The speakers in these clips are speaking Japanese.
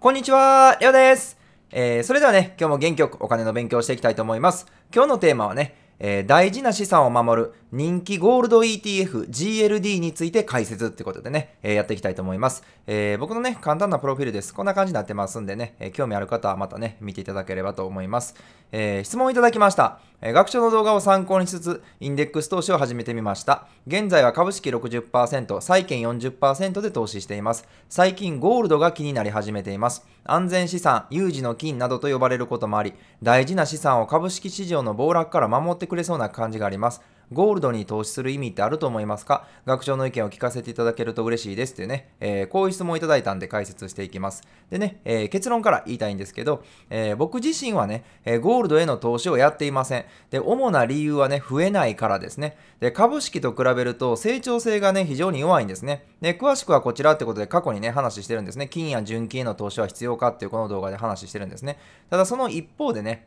こんにちは、りょうです。えー、それではね、今日も元気よくお金の勉強をしていきたいと思います。今日のテーマはね、えー、大事な資産を守る人気ゴールド ETF GLD について解説ってことでね、えー、やっていきたいと思います、えー、僕のね、簡単なプロフィールです。こんな感じになってますんでね、えー、興味ある方はまたね、見ていただければと思います。え質問いただきました。え学長の動画を参考にしつつ、インデックス投資を始めてみました。現在は株式60%、債券40%で投資しています。最近ゴールドが気になり始めています。安全資産、有事の金などと呼ばれることもあり、大事な資産を株式市場の暴落から守ってくれそうな感じがあります。ゴールドに投資する意味ってあると思いますか学長の意見を聞かせていただけると嬉しいですっていうね、えー、こういう質問をいただいたんで解説していきます。でね、えー、結論から言いたいんですけど、えー、僕自身はね、えゴールドへの投資をやっていません。で、主な理由はね、増えないからですね。で、株式と比べると成長性がね、非常に弱いんですね。で、詳しくはこちらってことで過去にね、話してるんですね。金や純金への投資は必要かっていうこの動画で話してるんですね。ただその一方でね、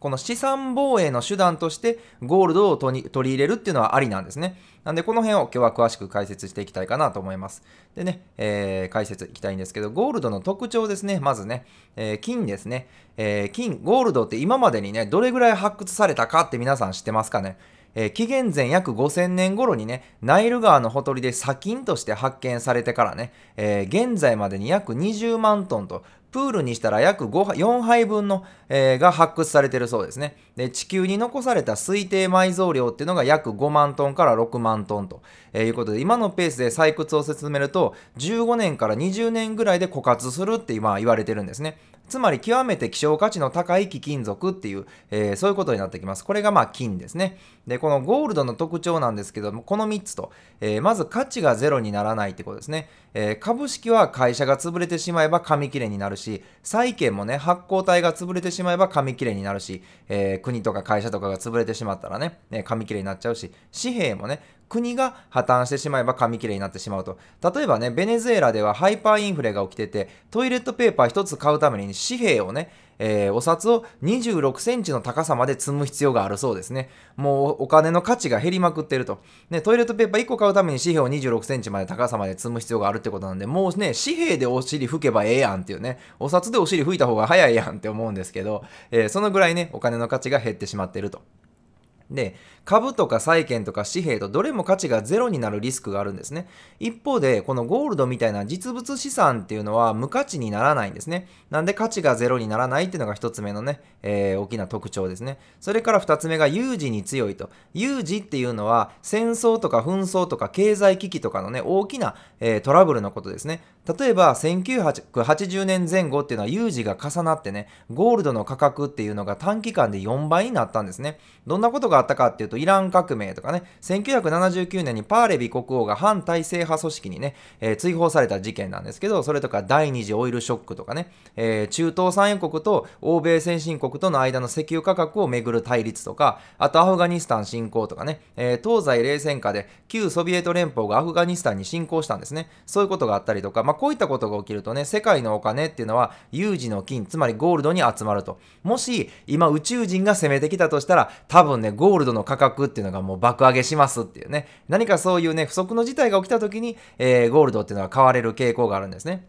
この資産防衛の手段としてゴールドを取り入れるっていうのはありなんですね。なんでこの辺を今日は詳しく解説していきたいかなと思います。でね、えー、解説いきたいんですけど、ゴールドの特徴ですね。まずね、えー、金ですね、えー、金、ゴールドって今までにね、どれぐらい発掘されたかって皆さん知ってますかね。えー、紀元前約5000年頃にね、ナイル川のほとりで砂金として発見されてからね、えー、現在までに約20万トンと、プールにしたら約4杯分の、えー、が発掘されてるそうですねで。地球に残された推定埋蔵量っていうのが約5万トンから6万トンと、えー、いうことで、今のペースで採掘を進めると、15年から20年ぐらいで枯渇するって今言われてるんですね。つまり極めて希少価値の高い貴金属っていう、えー、そういうことになってきます。これがまあ金ですね。で、このゴールドの特徴なんですけども、この3つと、えー、まず価値がゼロにならないってことですね。えー、株式は会社が潰れてしまえば紙切れになるし、債券もね、発行体が潰れてしまえば紙切れになるし、え国とか会社とかが潰れてしまったらね、ね紙切れになっちゃうし、紙幣もね、国が破綻してしまえば紙切れになってしまうと。例えばね、ベネズエラではハイパーインフレが起きてて、トイレットペーパー一つ買うために紙幣をね、えー、お札を26センチの高さまで積む必要があるそうですね。もうお金の価値が減りまくってると。ね、トイレットペーパー1個買うために紙幣を26センチまで高さまで積む必要があるってことなんで、もうね、紙幣でお尻拭けばええやんっていうね、お札でお尻拭いた方が早いやんって思うんですけど、えー、そのぐらいね、お金の価値が減ってしまってると。で、株とか債券とか紙幣とどれも価値がゼロになるリスクがあるんですね。一方で、このゴールドみたいな実物資産っていうのは無価値にならないんですね。なんで価値がゼロにならないっていうのが一つ目のね、えー、大きな特徴ですね。それから二つ目が有事に強いと。有事っていうのは戦争とか紛争とか経済危機とかのね、大きな、えー、トラブルのことですね。例えば1980年前後っていうのは有事が重なってね、ゴールドの価格っていうのが短期間で4倍になったんですね。どんなことがあったかっていうと、イラン革命とかね、1979年にパーレビ国王が反体制派組織にね、えー、追放された事件なんですけど、それとか第二次オイルショックとかね、えー、中東産油国と欧米先進国との間の石油価格をめぐる対立とか、あとアフガニスタン侵攻とかね、えー、東西冷戦下で旧ソビエト連邦がアフガニスタンに侵攻したんですね。そういうことがあったりとか、まこういったことが起きるとね、世界のお金っていうのは有事の金、つまりゴールドに集まると。もし、今宇宙人が攻めてきたとしたら、多分ね、ゴールドの価格っていうのがもう爆上げしますっていうね、何かそういうね、不測の事態が起きた時に、えー、ゴールドっていうのは買われる傾向があるんですね。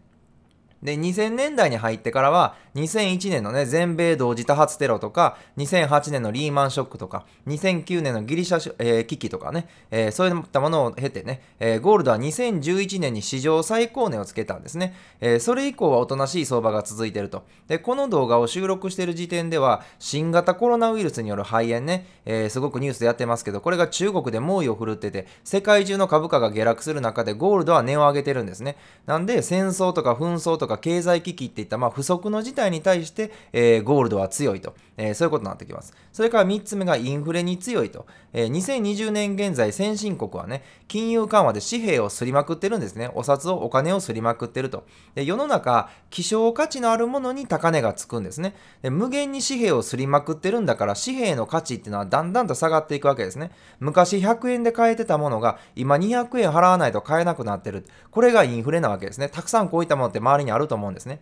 で、2000年代に入ってからは、2001年のね、全米同時多発テロとか、2008年のリーマンショックとか、2009年のギリシャ、えー、危機とかね、えー、そういったものを経てね、えー、ゴールドは2011年に史上最高値をつけたんですね。えそれ以降はおとなしい相場が続いてると。で、この動画を収録している時点では、新型コロナウイルスによる肺炎ね、えすごくニュースでやってますけど、これが中国で猛威を振るってて、世界中の株価が下落する中で、ゴールドは値を上げてるんですね。なんで、戦争とか紛争とかか経済危機っていった、まあ、不足の事態に対して、えー、ゴールドは強いと、えー、そういうことになってきます。それから3つ目がインフレに強いと、えー、2020年現在先進国はね、金融緩和で紙幣をすりまくってるんですね。お札を、お金をすりまくってると。で世の中、希少価値のあるものに高値がつくんですねで。無限に紙幣をすりまくってるんだから、紙幣の価値っていうのはだんだんと下がっていくわけですね。昔100円で買えてたものが、今200円払わないと買えなくなってる。これがインフレなわけですね。たくさんこういったものって周りにあるると思うんですね。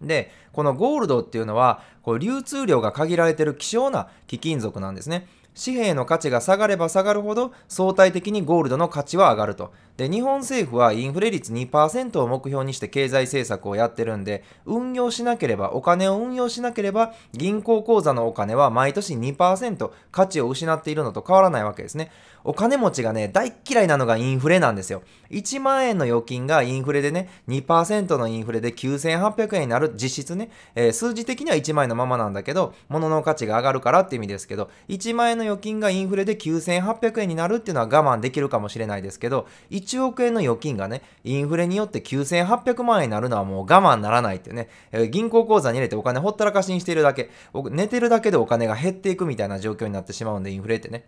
で、このゴールドっていうのは、こう流通量が限られてる希少な貴金属なんですね。紙幣の価値が下がれば下がるほど相対的にゴールドの価値は上がると。で、日本政府はインフレ率2%を目標にして経済政策をやってるんで、運用しなければ、お金を運用しなければ、銀行口座のお金は毎年2%価値を失っているのと変わらないわけですね。お金持ちがね、大嫌いなのがインフレなんですよ。1万円の預金がインフレでね、2%のインフレで9800円になる実質ね、えー、数字的には1万円のままなんだけど、物の価値が上がるからって意味ですけど、1万円の預金がインフレで9800円になるっていうのは我慢できるかもしれないですけど、1億円の預金がね、インフレによって9800万円になるのはもう我慢ならないっていうね、え銀行口座に入れてお金ほったらかしにしているだけ、寝てるだけでお金が減っていくみたいな状況になってしまうんで、インフレってね。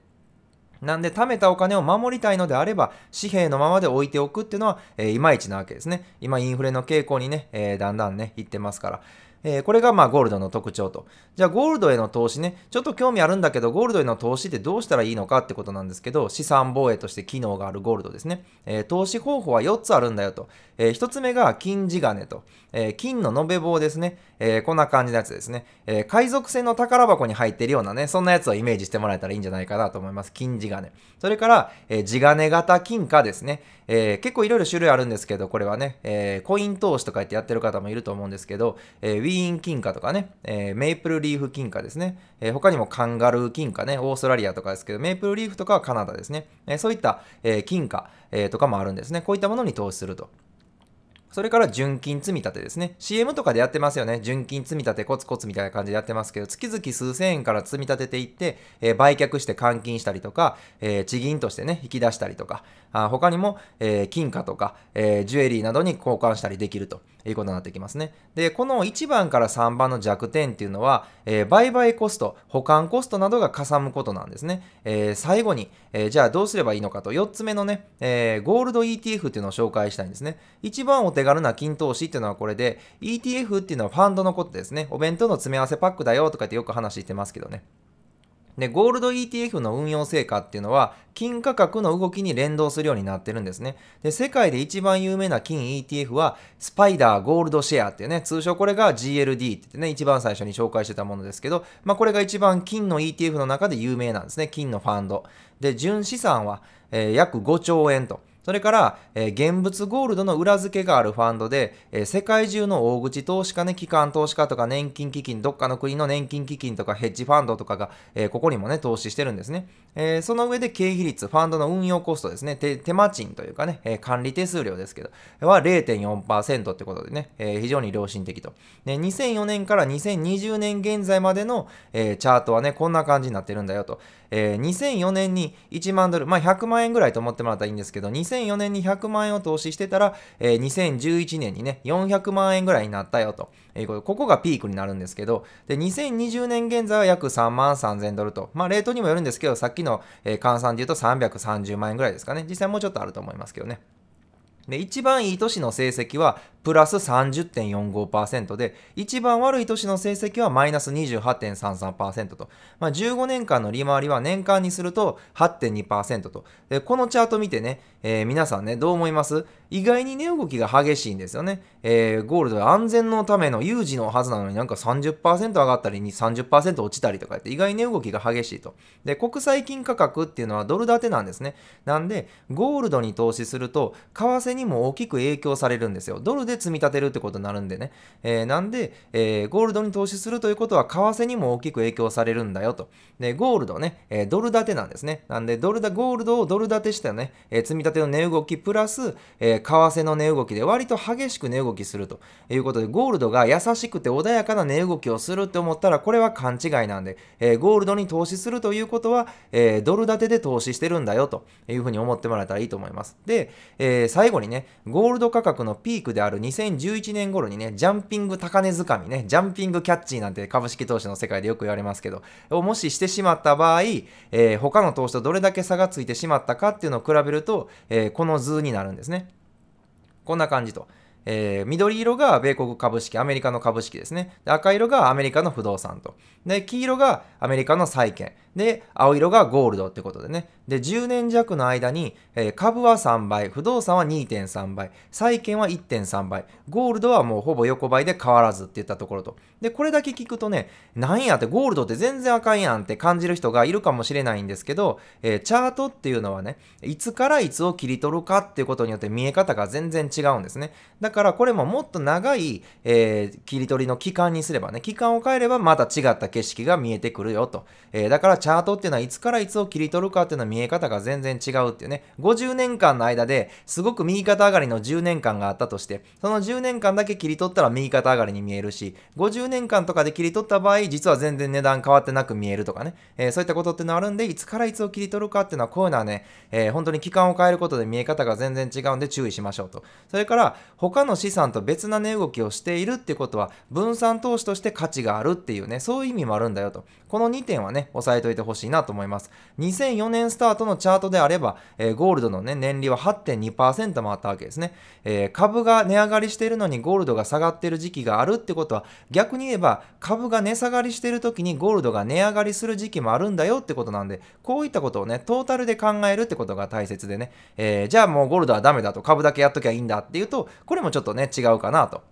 なんで、貯めたお金を守りたいのであれば、紙幣のままで置いておくっていうのは、えー、いまいちなわけですね。今、インフレの傾向にね、えー、だんだんね、いってますから。えー、これがまあゴールドの特徴と。じゃあゴールドへの投資ね、ちょっと興味あるんだけど、ゴールドへの投資ってどうしたらいいのかってことなんですけど、資産防衛として機能があるゴールドですね。えー、投資方法は4つあるんだよと。えー、1つ目が金地金と。え金の延べ棒ですね。えこんな感じのやつですね。え海賊船の宝箱に入ってるようなね、そんなやつをイメージしてもらえたらいいんじゃないかなと思います。金地金。それから、え地金型金貨ですね。えー、結構いろいろ種類あるんですけど、これはね、えー、コイン投資とか言ってやってる方もいると思うんですけど、えー、ウィーン金貨とかね、えメイプルリーフ金貨ですね、え他にもカンガルー金貨ね、オーストラリアとかですけど、メイプルリーフとかはカナダですね、えそういった、え金貨、えとかもあるんですね。こういったものに投資すると。それから純金積み立てですね。CM とかでやってますよね。純金積み立てコツコツみたいな感じでやってますけど、月々数千円から積み立てていって、えー、売却して換金したりとか、えー、地銀としてね、引き出したりとか、あ他にも、えー、金貨とか、えジュエリーなどに交換したりできるということになってきますね。で、この1番から3番の弱点っていうのは、え売買コスト、保管コストなどがかさむことなんですね。え最後に、えじゃあどうすればいいのかと、4つ目のね、えゴールド ETF っていうのを紹介したいんですね。一番お手軽な均等紙っていうのはこれで、ETF っていうのはファンドのことですね。お弁当の詰め合わせパックだよとかってよく話してますけどね。で、ゴールド ETF の運用成果っていうのは、金価格の動きに連動するようになってるんですね。で、世界で一番有名な金 ETF は、スパイダーゴールドシェアっていうね、通称これが GLD って言ってね、一番最初に紹介してたものですけど、まあこれが一番金の ETF の中で有名なんですね。金のファンド。で、純資産は、えー、約5兆円と。それから、えー、現物ゴールドの裏付けがあるファンドで、えー、世界中の大口投資家ね、機関投資家とか年金基金、どっかの国の年金基金とかヘッジファンドとかが、えー、ここにもね、投資してるんですね。えその上で経費率、ファンドの運用コストですね、手間賃というかね、え管理手数料ですけど、は0.4%ってことでね、え非常に良心的と。ね、2004年から2020年現在までの、えチャートはね、こんな感じになってるんだよと。え2004年に1万ドル、まあ100万円ぐらいと思ってもらったらいいんですけど、2004年に100万円を投資してたら、えー、2011年にね、400万円ぐらいになったよと。えー、ここがピークになるんですけど、で、2020年現在は約3万3000ドルと。まあ、レートにもよるんですけど、さっきの、えー、換算で言うと330万円ぐらいですかね。実際もうちょっとあると思いますけどね。で、一番いい年の成績はプラス30.45%で、一番悪い年の成績はマイナス28.33%と、まあ、15年間の利回りは年間にすると8.2%と、でこのチャート見てね、えー、皆さんね、どう思います意外に値、動きが激しいんですよね。えー、ゴールドは安全のための有事のはずなのになんか30%上がったり30%落ちたりとかって意外に値、動きが激しいと。で、国際金価格っていうのはドル建てなんですね。なんで、ゴールドに投資すると、為替にも大きく影響されるんですよ。ドルで積み立てるってことになるんでね。えー、なんで、えー、ゴールドに投資するということは、為替にも大きく影響されるんだよと。で、ゴールドね、えー、ドル建てなんですね。なんで、ドルだ、ゴールドをドル建てしたね、え積み立ての値動きプラス、え為替の値動きで割と激しく値動きするということで、ゴールドが優しくて穏やかな値動きをするって思ったら、これは勘違いなんで、えゴールドに投資するということは、えドル建てで投資してるんだよというふうに思ってもらえたらいいと思います。で、え最後にね、ゴールド価格のピークである2011年頃にね、ジャンピング高値掴みね、ジャンピングキャッチーなんて株式投資の世界でよく言われますけど、をもししてしまった場合、えー、他の投資とどれだけ差がついてしまったかっていうのを比べると、えー、この図になるんですね。こんな感じと。えー、緑色が米国株式、アメリカの株式ですね。赤色がアメリカの不動産と。で、黄色がアメリカの債券。で、青色がゴールドってことでね。で、10年弱の間に、えー、株は3倍、不動産は2.3倍、債券は1.3倍、ゴールドはもうほぼ横ばいで変わらずって言ったところと。で、これだけ聞くとね、なんやって、ゴールドって全然あかんやんって感じる人がいるかもしれないんですけど、えー、チャートっていうのはね、いつからいつを切り取るかっていうことによって見え方が全然違うんですね。だからこれももっと長い、えー、切り取りの期間にすればね、期間を変えればまた違った景色が見えてくるよと。えだからチャートっていうのはいつからいつを切り取るかっていうのは見え方が全然違うっていうね、50年間の間ですごく右肩上がりの10年間があったとして、その10年間だけ切り取ったら右肩上がりに見えるし、50年間とかで切り取った場合、実は全然値段変わってなく見えるとかね、えー、そういったことっていうのはあるんで、いつからいつを切り取るかっていうのはこういうのはね、えー、本当に期間を変えることで見え方が全然違うんで注意しましょうと。それから、他の資産と別な値動きをしているっていうことは、分散投資として価値があるっていうね、そういう意味もあるんだよと。この2点はね、押さえおいててほしいなと思います。2004年スタートのチャートであれば、えー、ゴールドの、ね、年利は8.2%もあったわけですね、えー、株が値上がりしているのにゴールドが下がっている時期があるってことは、逆に言えば株が値下がりしている時にゴールドが値上がりする時期もあるんだよってことなんで、こういったことをね、トータルで考えるってことが大切でね、えー、じゃあもうゴールドはダメだと株だけやっときゃいいんだっていうと、これもちょっとね、違うかなと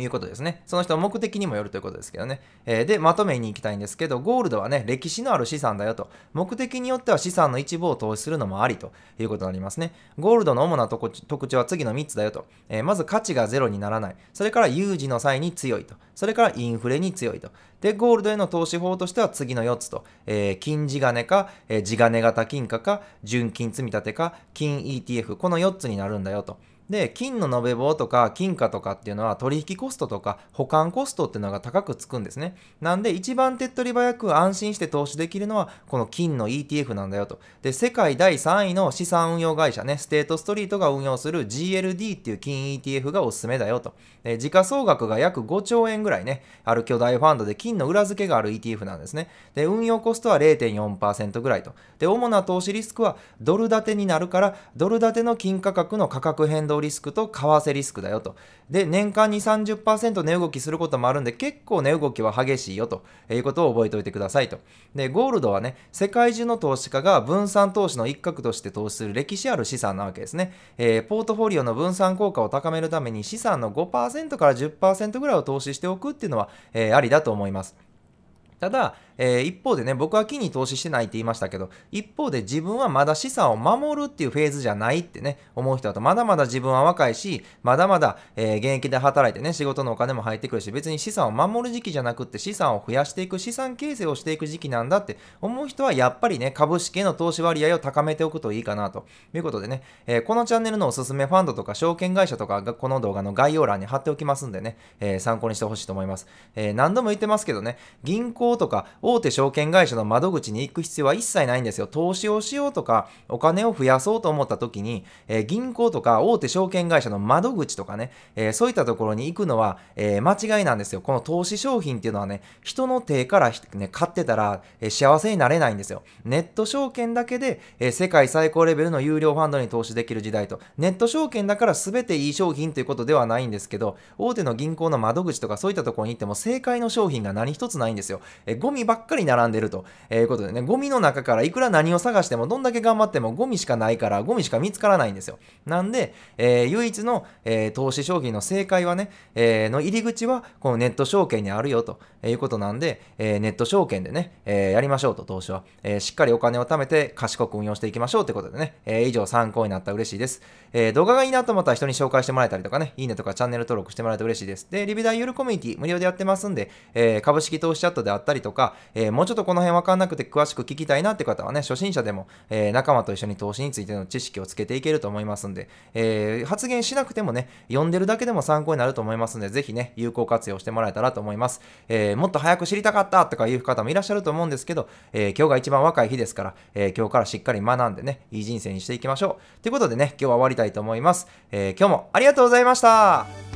いうことですね。その人の目的にもよるということですけどね。えー、で、まとめに行きたいんですけど、ゴールドはね、歴史のある資産だよと。目的によっては資産の一部を投資するのもありということになりますね。ゴールドの主な特徴は次の3つだよと。えー、まず価値がゼロにならない。それから有事の際に強いと。それからインフレに強いと。で、ゴールドへの投資法としては次の4つと。えー、金地金か、え地金型金貨か、純金積立か、金 ETF。この4つになるんだよと。で金の延べ棒とか金貨とかっていうのは取引コストとか保管コストっていうのが高くつくんですねなんで一番手っ取り早く安心して投資できるのはこの金の ETF なんだよとで世界第3位の資産運用会社ねステートストリートが運用する GLD っていう金 ETF がおすすめだよとで時価総額が約5兆円ぐらいねある巨大ファンドで金の裏付けがある ETF なんですねで運用コストは0.4%ぐらいとで主な投資リスクはドル建てになるからドル建ての金価格の価格変動リスクと為替リスクだよと。で、年間に30%値動きすることもあるんで、結構値動きは激しいよということを覚えておいてくださいと。で、ゴールドはね、世界中の投資家が分散投資の一角として投資する歴史ある資産なわけですね。えー、ポートフォリオの分散効果を高めるために資産の5%から10%ぐらいを投資しておくっていうのは、えー、ありだと思います。ただ、えー、一方でね、僕は木に投資してないって言いましたけど、一方で自分はまだ資産を守るっていうフェーズじゃないってね、思う人だと、まだまだ自分は若いし、まだまだ、えー、現役で働いてね、仕事のお金も入ってくるし、別に資産を守る時期じゃなくって、資産を増やしていく、資産形成をしていく時期なんだって思う人は、やっぱりね、株式への投資割合を高めておくといいかなということでね、えー、このチャンネルのおすすめファンドとか証券会社とかがこの動画の概要欄に貼っておきますんでね、え参考にしてほしいと思います。え何度も言ってますけどね、銀行行とか大手証券会社の窓口に行く必要は一切ないんですよ。投資をしようとか、お金を増やそうと思った時に、えー、銀行とか大手証券会社の窓口とかね、えー、そういったところに行くのは、えー、間違いなんですよ。この投資商品っていうのはね、人の手から、ね、買ってたら、え幸せになれないんですよ。ネット証券だけで、え世界最高レベルの有料ファンドに投資できる時代と、ネット証券だから全ていい商品ということではないんですけど、大手の銀行の窓口とかそういったところに行っても正解の商品が何一つないんですよ。えゴミばっかり並んでると、えいうことでね、ゴミの中からいくら何を探しても、どんだけ頑張ってもゴミしかないから、ゴミしか見つからないんですよ。なんで、えー、唯一の、えー、投資商品の正解はね、えー、の入り口は、このネット証券にあるよということなんで、えネット証券でね、えやりましょうと、投資は、えしっかりお金を貯めて賢く運用していきましょうということでね、え以上参考になったら嬉しいです。え動画がいいなと思ったら人に紹介してもらえたりとかね、いいねとかチャンネル登録してもらえたら嬉しいです。で、リビダイユルコミュニティ無料でやってますんで、え株式投資チャットであったったりとか、えー、もうちょっとこの辺わかんなくて詳しく聞きたいなって方はね、初心者でも、えー、仲間と一緒に投資についての知識をつけていけると思いますんで、えー、発言しなくてもね、読んでるだけでも参考になると思いますんで、ぜひね、有効活用してもらえたらと思います。えもっと早く知りたかったとかいう方もいらっしゃると思うんですけど、え今日が一番若い日ですから、え今日からしっかり学んでね、いい人生にしていきましょう。ということでね、今日は終わりたいと思います。え今日もありがとうございました。